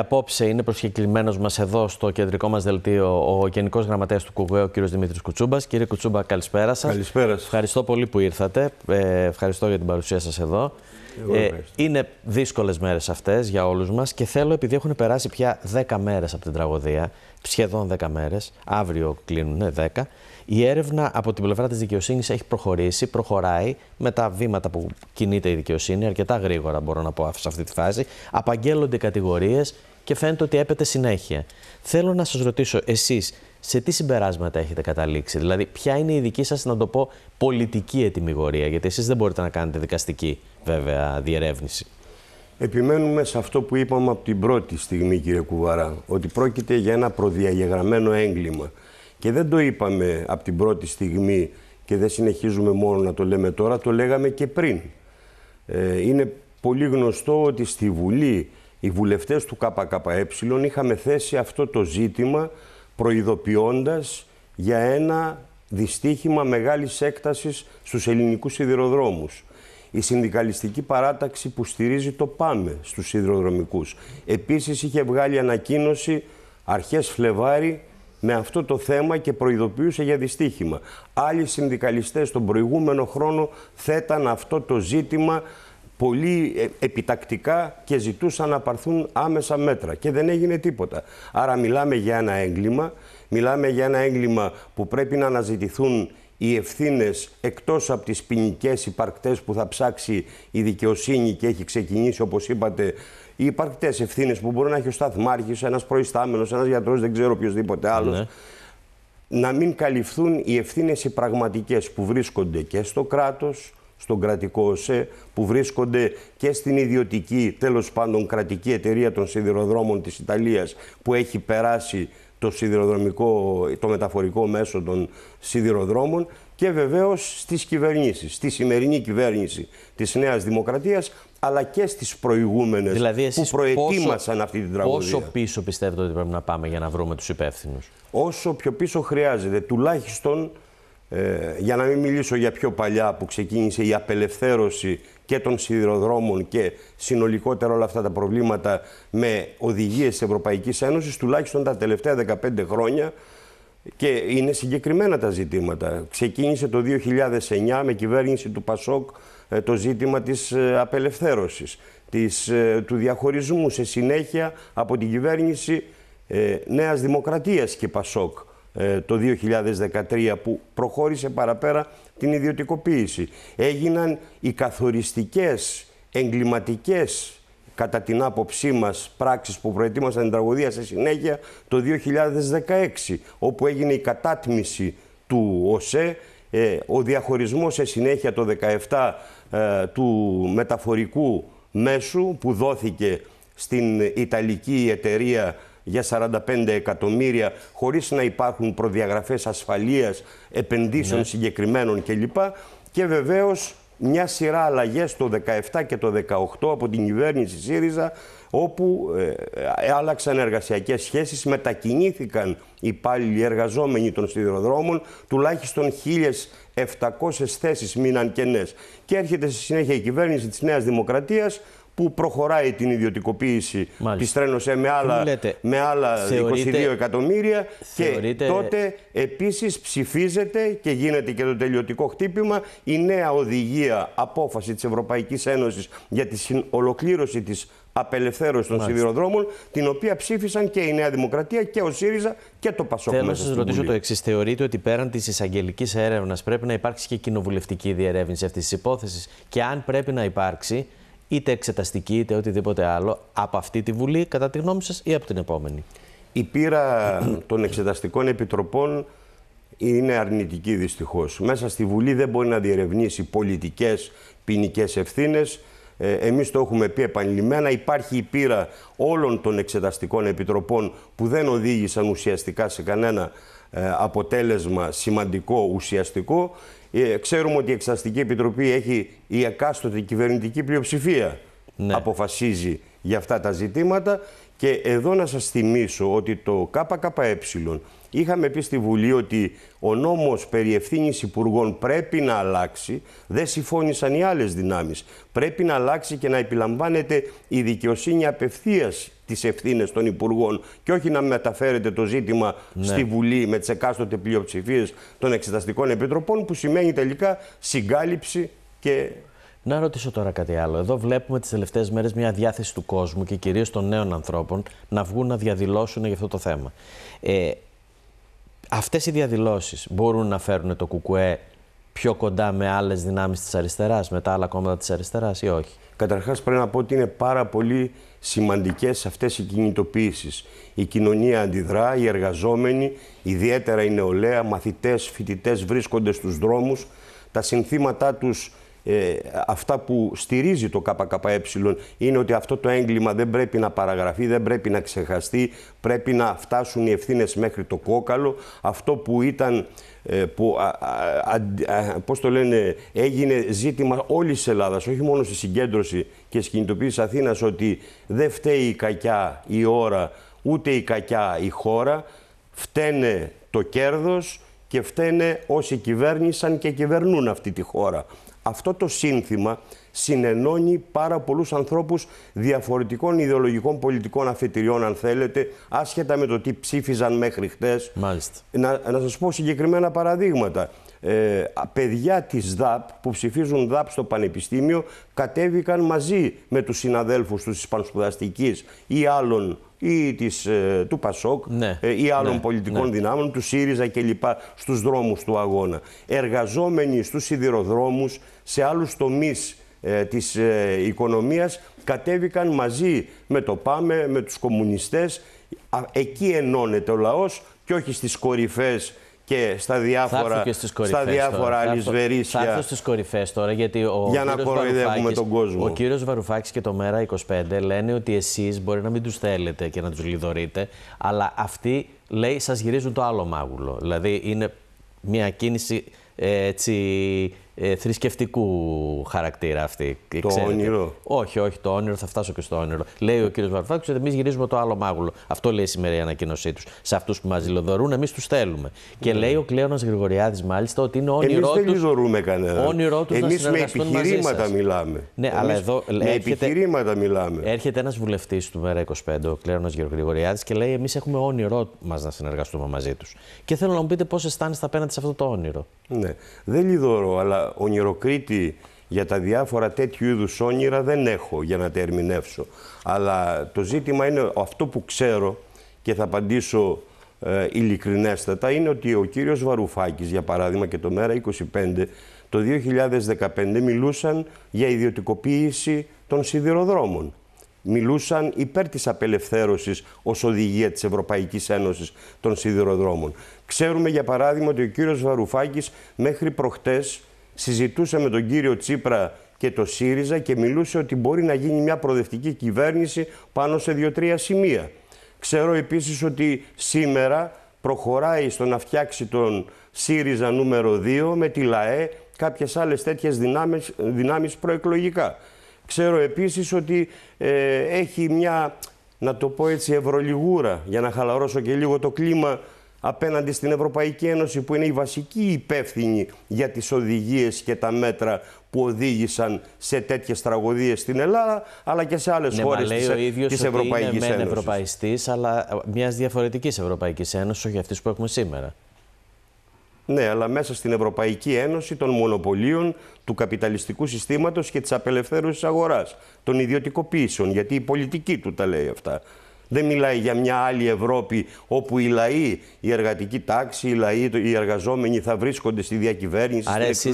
Απόψε είναι προσκεκλημένος μας εδώ στο κεντρικό μας δελτίο ο Γενικός Γραμματέας του ΚΟΓΕ, ο κύριος Δημήτρης Κουτσούμπας. Κύριε Κουτσούμπα, καλησπέρα σας. Καλησπέρα σας. Ευχαριστώ πολύ που ήρθατε. Ε, ευχαριστώ για την παρουσία σας εδώ. Ε, είναι δύσκολες μέρες αυτές για όλους μας και θέλω, επειδή έχουν περάσει πια 10 μέρες από την τραγωδία, σχεδόν 10 μέρες, αύριο κλείνουν 10, η έρευνα από την πλευρά της δικαιοσύνης έχει προχωρήσει, προχωράει με τα βήματα που κινείται η δικαιοσύνη, αρκετά γρήγορα μπορώ να πω σε αυτή τη φάση. Απαγγέλλονται κατηγορίες και φαίνεται ότι έπεται συνέχεια. Θέλω να σας ρωτήσω εσείς σε τι συμπεράσματα έχετε καταλήξει, δηλαδή ποια είναι η δική σας, να το πω, πολιτική ετοιμιγορία, γιατί εσείς δεν μπορείτε να κάνετε δικαστική βέβαια διερεύνηση. Επιμένουμε σε αυτό που είπαμε από την πρώτη στιγμή, κύριε Κουβαρά, ότι πρόκειται για ένα προδιαγεγραμμένο έγκλημα. Και δεν το είπαμε από την πρώτη στιγμή και δεν συνεχίζουμε μόνο να το λέμε τώρα, το λέγαμε και πριν. Ε, είναι πολύ γνωστό ότι στη Βουλή οι βουλευτές του ΚΚΕ είχαμε θέσει αυτό το ζήτημα προειδοποιώντας για ένα δυστύχημα μεγάλης έκτασης στους ελληνικούς σιδηροδρόμους. Η συνδικαλιστική παράταξη που στηρίζει το ΠΑΜΕ στους σιδηροδρομικούς. Επίσης είχε βγάλει ανακοίνωση αρχές Φλεβάρι με αυτό το θέμα και προειδοποιούσε για δυστύχημα. Άλλοι συνδικαλιστές τον προηγούμενο χρόνο θέταν αυτό το ζήτημα πολύ ε, επιτακτικά και ζητούσαν να παρθούν άμεσα μέτρα και δεν έγινε τίποτα. Άρα μιλάμε για ένα έγκλημα, μιλάμε για ένα έγκλημα που πρέπει να αναζητηθούν οι ευθύνες εκτός από τις ποινικές υπαρκτές που θα ψάξει η δικαιοσύνη και έχει ξεκινήσει όπως είπατε οι υπαρκτέ ευθύνες που μπορεί να έχει ο σταθμάρχης, ένας προϊστάμενος, ένας γιατρός, δεν ξέρω οποιοδήποτε άλλος. Ναι. Να μην καλυφθούν οι ευθύνες οι πραγματικές που βρίσκονται και στο κράτος, στον κρατικό ΟΣΕ, που βρίσκονται και στην ιδιωτική, τέλος πάντων κρατική εταιρεία των σιδηροδρόμων της Ιταλίας, που έχει περάσει το, σιδηροδρομικό, το μεταφορικό μέσο των σιδηροδρόμων και βεβαίως στις κυβερνήσεις. Στη σημερινή κυβέρνηση της Νέας Δημοκρατίας αλλά και στις προηγούμενες δηλαδή, που προετοίμασαν πόσο, αυτή την τραγωδία. Πόσο πίσω πιστεύετε ότι πρέπει να πάμε για να βρούμε τους υπεύθυνους. Όσο πιο πίσω χρειάζεται. Τουλάχιστον, ε, για να μην μιλήσω για πιο παλιά που ξεκίνησε η απελευθέρωση και των σιδηροδρόμων και συνολικότερα όλα αυτά τα προβλήματα με οδηγίες της Ευρωπαϊκής Ένωσης, τουλάχιστον τα τελευταία 15 χρόνια και είναι συγκεκριμένα τα ζητήματα. Ξεκίνησε το 2009 με κυβέρνηση του Πασόκ ε, το ζήτημα της ε, απελευθέρωσης, της, ε, του διαχωρισμού σε συνέχεια από την κυβέρνηση Νέας Δημοκρατίας και Πασόκ το 2013 που προχώρησε παραπέρα την ιδιωτικοποίηση. Έγιναν οι καθοριστικές εγκληματικές κατά την άποψή μας πράξεις που προετοίμασαν την τραγωδία σε συνέχεια το 2016 όπου έγινε η κατάτμιση του ΟΣΕ ε, ο διαχωρισμός σε συνέχεια το 17 ε, του μεταφορικού μέσου που δόθηκε στην Ιταλική εταιρεία για 45 εκατομμύρια χωρίς να υπάρχουν προδιαγραφές ασφαλείας, επενδύσεων ναι. συγκεκριμένων κλπ. Και βεβαίως μια σειρά αλλαγές το 2017 και το 2018 από την κυβέρνηση ΣΥΡΙΖΑ, όπου ε, ε, άλλαξαν εργασιακές σχέσεις, μετακινήθηκαν οι υπάλληλοι εργαζόμενοι των σιδηροδρόμων, τουλάχιστον 1.700 θέσεις μείναν κενές. Και έρχεται στη συνέχεια η κυβέρνηση της Νέας Δημοκρατίας που προχωράει την ιδιωτικοποίηση τη τρένωσε με άλλα, με άλλα θεωρείτε, 22 εκατομμύρια και τότε επίσης ψηφίζεται και γίνεται και το τελειωτικό χτύπημα η νέα οδηγία απόφαση της Ευρωπαϊκής Ένωσης για τη ολοκλήρωση της απελευθέρωσης των Μάλιστα. σιδηροδρόμων, την οποία ψήφισαν και η Νέα Δημοκρατία και ο ΣΥΡΙΖΑ και το ΠΑΣΟΚ. Θέλω να σας ρωτήσω το εξής. Θεωρείτε ότι πέραν της εισαγγελικής έρευνας πρέπει να υπάρξει και κοινοβουλευτική διερεύνηση αυτής της υπόθεσης και αν πρέπει να υπάρξει, είτε εξεταστική είτε οτιδήποτε άλλο, από αυτή τη Βουλή, κατά τη γνώμη σας, ή από την επόμενη. Η πείρα των εξεταστικών επιτροπών είναι αρνητική δυστυχώς. Μέσα στη Βουλή δεν μπορεί να διερευνήσει πολιτικές ποινικές ευθύνες. Ε, εμείς το έχουμε πει επανειλημμένα, υπάρχει η πείρα όλων των εξεταστικών επιτροπών που δεν οδήγησαν ουσιαστικά σε κανένα ε, αποτέλεσμα σημαντικό, ουσιαστικό. Ε, ξέρουμε ότι η Εξαστική Επιτροπή έχει η εκάστοτε κυβερνητική πλειοψηφία. Ναι. Αποφασίζει για αυτά τα ζητήματα. Και εδώ να σας θυμίσω ότι το ΚΚΕ είχαμε πει στη Βουλή ότι ο νόμος περί ευθύνης υπουργών πρέπει να αλλάξει. Δεν συμφώνησαν οι άλλες δυνάμεις. Πρέπει να αλλάξει και να επιλαμβάνεται η δικαιοσύνη απευθείας τις ευθύνες των υπουργών και όχι να μεταφέρεται το ζήτημα ναι. στη Βουλή με τις εκάστοτε πλειοψηφίες των εξεταστικών επιτροπών, που σημαίνει τελικά συγκάλυψη και. Να ρωτήσω τώρα κάτι άλλο. Εδώ βλέπουμε τις τελευταίες μέρες μια διάθεση του κόσμου και κυρίως των νέων ανθρώπων να βγουν να διαδηλώσουν για αυτό το θέμα. Ε, Αυτές οι διαδηλώσεις μπορούν να φέρουν το ΚΚΕ πιο κοντά με άλλες δυνάμεις της αριστεράς, με τα άλλα κόμματα της αριστεράς ή όχι. Καταρχάς, πρέπει να πω ότι είναι πάρα πολύ σημαντικές αυτές οι κινητοποιήσεις. Η κοινωνία αντιδρά, οι εργαζόμενοι, ιδιαίτερα η νεολαία, μαθητές, φοιτητές βρίσκονται στους δρόμους. Τα συνθήματά τους ε, αυτά που στηρίζει το ΚΚΕ είναι ότι αυτό το έγκλημα δεν πρέπει να παραγραφεί, δεν πρέπει να ξεχαστεί, πρέπει να φτάσουν οι ευθύνες μέχρι το κόκαλο. Αυτό που ήταν, ε, που, το λένε, έγινε ζήτημα όλης τη Ελλάδας, όχι μόνο στη συγκέντρωση και στη κινητοποίηση Αθήνας, ότι δεν φταίει η κακιά η ώρα, ούτε η κακιά η χώρα, φταίνε το κέρδος και φταίνε όσοι κυβέρνησαν και κυβερνούν αυτή τη χώρα. Αυτό το σύνθημα συνενώνει πάρα πολλούς ανθρώπους διαφορετικών ιδεολογικών πολιτικών αφετηριών, αν θέλετε, άσχετα με το τι ψήφιζαν μέχρι χτες. Μάλιστα. Να, να σας πω συγκεκριμένα παραδείγματα. Ε, παιδιά της ΔΑΠ που ψηφίζουν ΔΑΠ στο Πανεπιστήμιο κατέβηκαν μαζί με τους συναδέλφους τους της Πανσπουδαστικής ή άλλων ή της, ε, του Πασόκ ναι, ε, ή άλλων ναι, πολιτικών ναι. δυνάμεων, του ΣΥΡΙΖΑ κλπ. στους δρόμους του αγώνα. Εργαζόμενοι στους σιδηροδρόμους, σε άλλους τομείς ε, της οικονομίας κατέβηκαν μαζί με το ΠΑΜΕ, με τους κομμουνιστές. Εκεί ενώνεται ο λαός και όχι στις κορυφές και στα διάφορα, αλυσβερίσια στα διάφορα Θα έρθω στις κορυφές τώρα, γιατί ο για να κοροϊδεύουμε τον κόσμο. Ο κύριος Βαρουφάκης και το ΜΕΡΑ25 λένε ότι εσείς μπορεί να μην τους θέλετε και να τους λιδωρείτε, αλλά αυτοί, λέει, σας γυρίζουν το άλλο μάγουλο. Δηλαδή, είναι μια κίνηση ε, έτσι ε, θρησκευτικού χαρακτήρα αυτή. Το Ξέρετε. όνειρο. Όχι, όχι, το όνειρο, θα φτάσω και στο όνειρο. Λέει ο κ. Βαρουφάκη ότι εμείς γυρίζουμε το άλλο μάγουλο. Αυτό λέει σήμερα η ανακοίνωσή τους. Σε αυτούς που μας ζηλοδορούν, εμείς τους θέλουμε. Mm. Και ναι. λέει ο Κλέωνας Γρηγοριάδης μάλιστα ότι είναι όνειρό του. Εμεί δεν ζωρούμε κανένα. Όνειρό τους Εμείς με επιχειρήματα μιλάμε. Ναι, εμείς αλλά εδώ με έρχεται, επιχειρήματα μιλάμε. Έρχεται ένας βουλευτής του Μέρα 25, ο Κλέωνας Γρηγοριάδης, και λέει: Εμείς έχουμε όνειρό μας να συνεργαστούμε μαζί τους. Και θέλω να μου πείτε πώς αισθάνεστε απέναντι σε αυτό το όνειρο. Ναι, δεν λιδωρώ, αλλά ονειροκρίτη για τα διάφορα τέτοιου είδους όνειρα δεν έχω για να τα ερμηνεύσω. Αλλά το ζήτημα είναι αυτό που ξέρω και θα απαντήσω ε, ειλικρινέστατα είναι ότι ο κύριος Βαρουφάκης, για παράδειγμα, και το ΜΕΡΑ 25, το 2015 μιλούσαν για ιδιωτικοποίηση των σιδηροδρόμων. Μιλούσαν υπέρ της απελευθέρωσης ως οδηγία της Ευρωπαϊκής Ένωσης των σιδηροδρόμων. Ξέρουμε, για παράδειγμα, ότι ο κύριος Βαρουφάκης μέχρι προχτές συζητούσε με τον κύριο Τσίπρα και το ΣΥΡΙΖΑ και μιλούσε ότι μπορεί να γίνει μια προοδευτική κυβέρνηση πάνω σε δύο-τρία σημεία. Ξέρω επίσης ότι σήμερα προχωράει στο να φτιάξει τον ΣΥΡΙΖΑ νούμερο 2 με τη ΛΑΕ κάποιες άλλες τέτοιες δυνάμεις, δυνάμεις προεκλογικά. Ξέρω επίσης ότι ε, έχει μια, να το πω έτσι, ευρωλιγούρα για να χαλαρώσω και λίγο το κλίμα απέναντι στην Ευρωπαϊκή Ένωση που είναι η βασική υπεύθυνη για τις οδηγίες και τα μέτρα που οδήγησαν σε τέτοιες τραγωδίες στην Ελλάδα αλλά και σε άλλες ναι, χώρες λέει της, ο ίδιος της είναι ευρωπαϊστής αλλά μιας διαφορετικής Ευρωπαϊκής Ένωσης όχι αυτής που έχουμε σήμερα. Ναι, αλλά μέσα στην Ευρωπαϊκή Ένωση των μονοπωλίων, του καπιταλιστικού συστήματος και της απελευθέρωσης αγοράς, των ιδιωτικοποίησεων, γιατί η πολιτική του τα λέει αυτά. Δεν μιλάει για μια άλλη Ευρώπη όπου οι λαοί, η εργατική τάξη, οι λαοί, οι εργαζόμενοι θα βρίσκονται στη διακυβέρνηση, Άρα, στην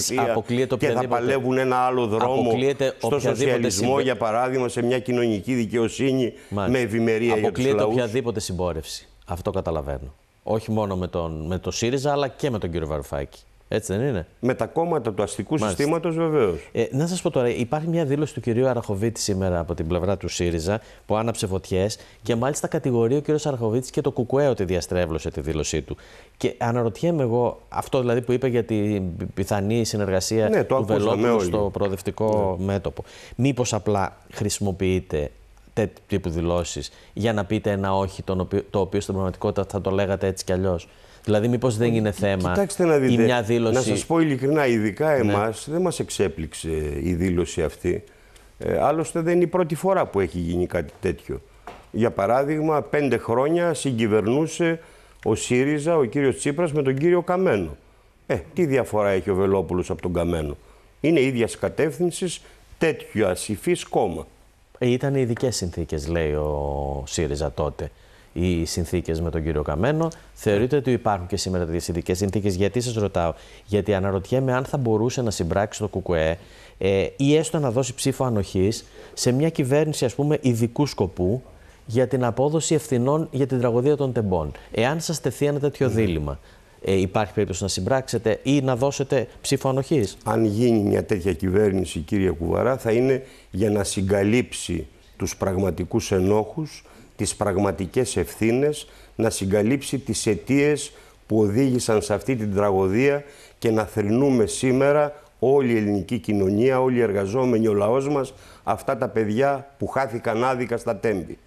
και θα παλεύουν ένα άλλο δρόμο στο σοσιαλισμό, για παράδειγμα, σε μια κοινωνική δικαιοσύνη με ευημερία για τους λαούς. οποιαδήποτε συμπόρευση. Αυτό καταλαβαίνω. Όχι μόνο με, τον, με το ΣΥΡΙΖΑ, αλλά και με τον κύριο Βαρουφάκη. Έτσι δεν είναι. Με τα κόμματα του αστικού συστήματος, βεβαίως. Ε, να σας πω τώρα, υπάρχει μια δήλωση του κυρίου Αραχοβίτη σήμερα από την πλευρά του ΣΥΡΙΖΑ που άναψε φωτιές και μάλιστα κατηγορεί ο κύριος Αραχοβίτης και το Κουκουέ ότι διαστρέβλωσε τη δήλωσή του. Και αναρωτιέμαι εγώ, αυτό δηλαδή που είπε για την πιθανή συνεργασία ναι, το του Βελόπουλου στο προοδευτικό ναι. μέτωπο. Μήπως απλά χρησιμοποιείται τέτοιου τύπου δηλώσεις για να πείτε ένα όχι, το οποίο, το οποίο στην πραγματικότητα θα το λέγατε έτσι κι αλλιώς. Δηλαδή, μήπως δεν είναι θέμα Κοιτάξτε να ή μια δήλωση. Να σας πω ειλικρινά, ειδικά ναι. εμάς δεν μας εξέπληξε η δήλωση αυτή. Ε, άλλωστε, δεν είναι η πρώτη φορά που έχει γίνει κάτι τέτοιο. Για παράδειγμα, πέντε χρόνια συγκυβερνούσε ο ΣΥΡΙΖΑ, ο κύριος Τσίπρας με τον κύριο Καμένο. Ε, τι διαφορά έχει ο Βελόπουλος από τον Καμένο. Είναι ίδιας κατεύθυνσης τέτοιο ασυφή κόμμα. Ε, ήταν ειδικές συνθήκες, λέει ο ΣΥΡΙΖΑ τότε οι συνθήκες με τον κύριο Καμένο. Θεωρείτε ότι υπάρχουν και σήμερα τέτοιες ειδικές συνθήκες. Γιατί σας ρωτάω, Γιατί αναρωτιέμαι αν θα μπορούσε να συμπράξει το ΚΚΕ ε, ή έστω να δώσει ψήφο ανοχής σε μια κυβέρνηση, ας πούμε, ειδικού σκοπού για την απόδοση ευθυνών για την τραγωδία των τεμπών. Εάν σας τεθεί ένα τέτοιο ναι. δίλημα, ε, υπάρχει περίπτωση να συμπράξετε ή να δώσετε ψήφο ανοχής. Αν γίνει μια τέτοια κυβέρνηση, κύριε Κουβαρά, θα είναι για να συγκαλύψει τους πραγματικούς ενόχους τις πραγματικές ευθύνες, να συγκαλύψει τις αιτίες που οδήγησαν σε αυτή την τραγωδία και να θρυνούμε σήμερα όλη η ελληνική κοινωνία, όλοι οι εργαζόμενοι, ο λαός μας, αυτά τα παιδιά που χάθηκαν άδικα στα τέμπη.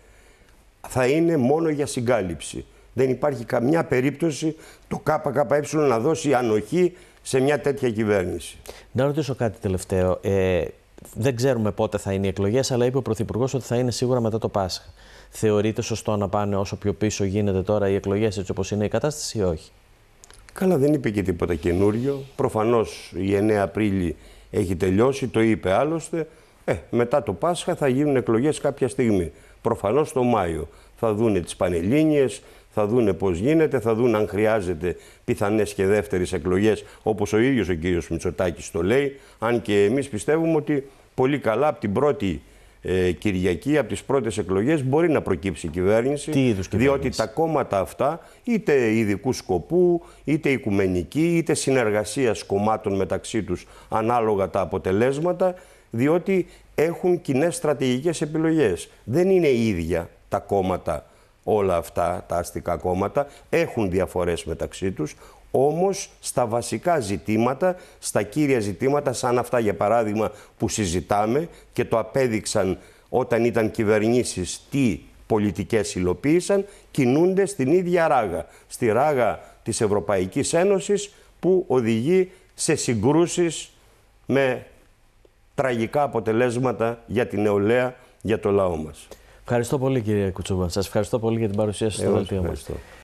Θα είναι μόνο για συγκάλυψη. Δεν υπάρχει καμιά περίπτωση το ΚΚΕ να δώσει ανοχή σε μια τέτοια κυβέρνηση. Να ρωτήσω κάτι τελευταίο. Ε, δεν ξέρουμε πότε θα είναι οι εκλογές, αλλά είπε ο Πρωθυπουργός ότι θα είναι σίγουρα μετά το Πάσχα θεωρείται σωστό να πάνε όσο πιο πίσω γίνεται τώρα οι εκλογές, έτσι όπως είναι η κατάσταση, ή όχι. Καλά, δεν είπε και τίποτα καινούριο. Προφανώς η 9 Απρίλη έχει τελειώσει, το είπε άλλωστε. Ε, μετά το Πάσχα θα γίνουν εκλογές κάποια στιγμή. Προφανώς το Μάιο. Θα δούνε τις πανελίνε, θα δούνε πώς γίνεται, θα δουν αν χρειάζεται πιθανές και δεύτερες εκλογές, όπως ο ίδιος ο κ. Μητσοτάκης το λέει. Αν και εμείς πιστεύουμε ότι πολύ καλά από την πρώτη ε, Κυριακή από τις πρώτες εκλογές μπορεί να προκύψει η κυβέρνηση, Τι κυβέρνηση. διότι τα κόμματα αυτά είτε ειδικού σκοπού, είτε οικουμενική, είτε συνεργασίας κομμάτων μεταξύ τους ανάλογα τα αποτελέσματα, διότι έχουν κοινέ στρατηγικές επιλογές. Δεν είναι ίδια τα κόμματα όλα αυτά, τα αστικά κόμματα, έχουν διαφορές μεταξύ τους, όμως στα βασικά ζητήματα, στα κύρια ζητήματα σαν αυτά για παράδειγμα που συζητάμε και το απέδειξαν όταν ήταν κυβερνήσεις τι πολιτικές υλοποίησαν, κινούνται στην ίδια ράγα, στη ράγα της Ευρωπαϊκής Ένωσης που οδηγεί σε συγκρούσεις με τραγικά αποτελέσματα για την νεολαία, για το λαό μας. Ευχαριστώ πολύ κύριε Κουτσούμα. Σας ευχαριστώ πολύ για την παρουσία σας στο δελτίο μας.